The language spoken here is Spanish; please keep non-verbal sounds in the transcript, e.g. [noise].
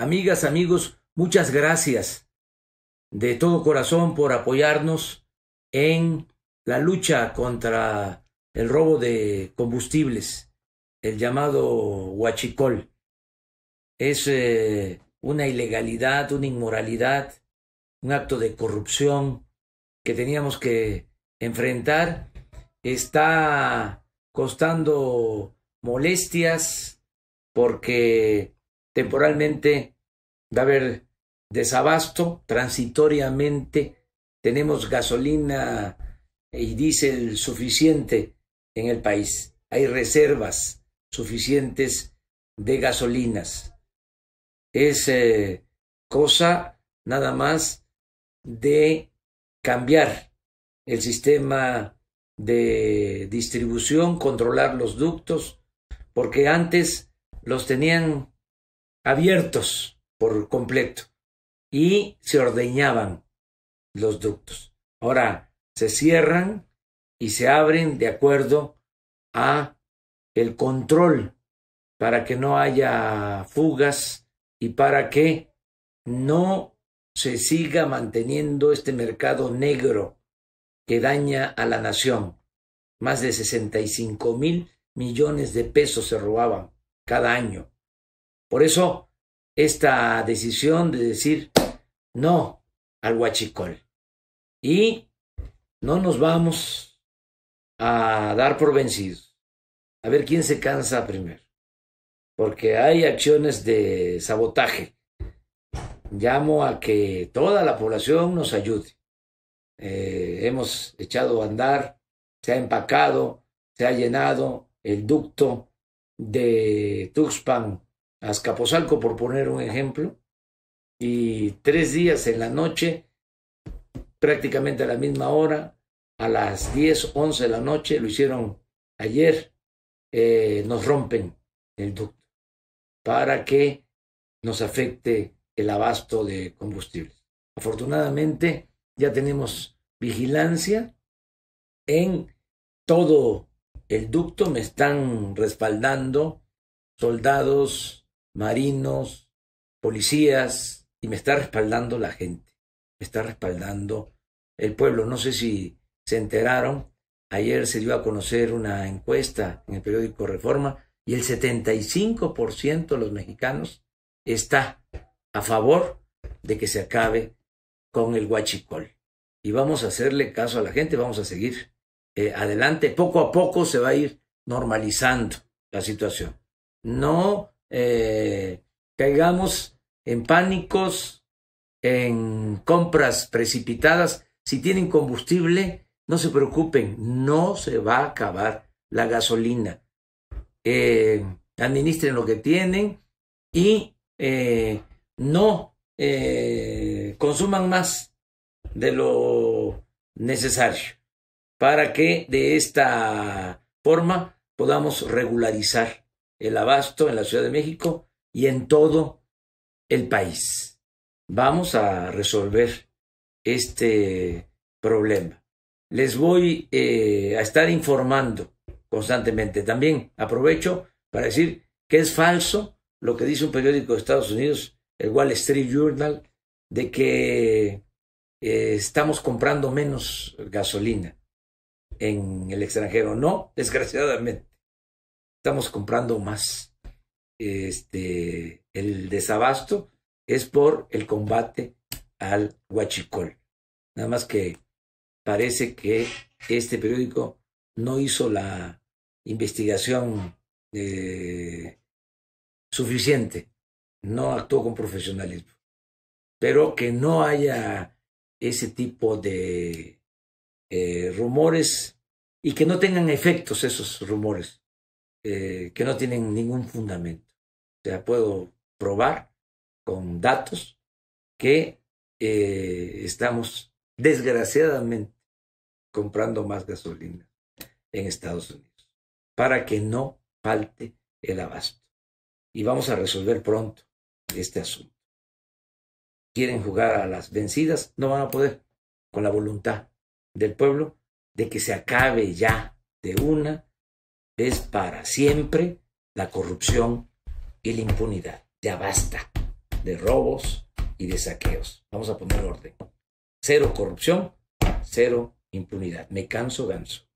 Amigas, amigos, muchas gracias de todo corazón por apoyarnos en la lucha contra el robo de combustibles, el llamado huachicol. Es eh, una ilegalidad, una inmoralidad, un acto de corrupción que teníamos que enfrentar. Está costando molestias porque temporalmente va a haber desabasto, transitoriamente tenemos gasolina y diésel suficiente en el país. Hay reservas suficientes de gasolinas. Es eh, cosa nada más de cambiar el sistema de distribución, controlar los ductos, porque antes los tenían abiertos por completo y se ordeñaban los ductos. Ahora se cierran y se abren de acuerdo a el control para que no haya fugas y para que no se siga manteniendo este mercado negro que daña a la nación. Más de 65 mil millones de pesos se robaban cada año por eso, esta decisión de decir no al huachicol. Y no nos vamos a dar por vencidos. A ver quién se cansa primero. Porque hay acciones de sabotaje. Llamo a que toda la población nos ayude. Eh, hemos echado a andar, se ha empacado, se ha llenado el ducto de Tuxpan a por poner un ejemplo, y tres días en la noche, prácticamente a la misma hora, a las 10, 11 de la noche, lo hicieron ayer, eh, nos rompen el ducto para que nos afecte el abasto de combustibles. Afortunadamente ya tenemos vigilancia en todo el ducto, me están respaldando soldados marinos, policías, y me está respaldando la gente, me está respaldando el pueblo. No sé si se enteraron, ayer se dio a conocer una encuesta en el periódico Reforma y el 75% de los mexicanos está a favor de que se acabe con el huachicol. Y vamos a hacerle caso a la gente, vamos a seguir eh, adelante. Poco a poco se va a ir normalizando la situación. No eh, caigamos en pánicos, en compras precipitadas. Si tienen combustible, no se preocupen, no se va a acabar la gasolina. Eh, administren lo que tienen y eh, no consuman más de lo necesario para que de esta forma podamos regularizar el abasto en la Ciudad de México y en todo el país. Vamos a resolver este problema. Les voy eh, a estar informando constantemente. También aprovecho para decir que es falso lo que dice un periódico de Estados Unidos, el Wall Street Journal, de que eh, estamos comprando menos gasolina en el extranjero. No, [laughs] desgraciadamente estamos comprando más. Este, el desabasto es por el combate al huachicol. Nada más que parece que este periódico no hizo la investigación eh, suficiente, no actuó con profesionalismo. Pero que no haya ese tipo de eh, rumores y que no tengan efectos esos rumores. Eh, que no tienen ningún fundamento. O sea, puedo probar con datos que eh, estamos desgraciadamente comprando más gasolina en Estados Unidos para que no falte el abasto. Y vamos a resolver pronto este asunto. Quieren jugar a las vencidas, no van a poder con la voluntad del pueblo de que se acabe ya de una es para siempre la corrupción y la impunidad. Ya basta de robos y de saqueos. Vamos a poner orden. Cero corrupción, cero impunidad. Me canso ganso.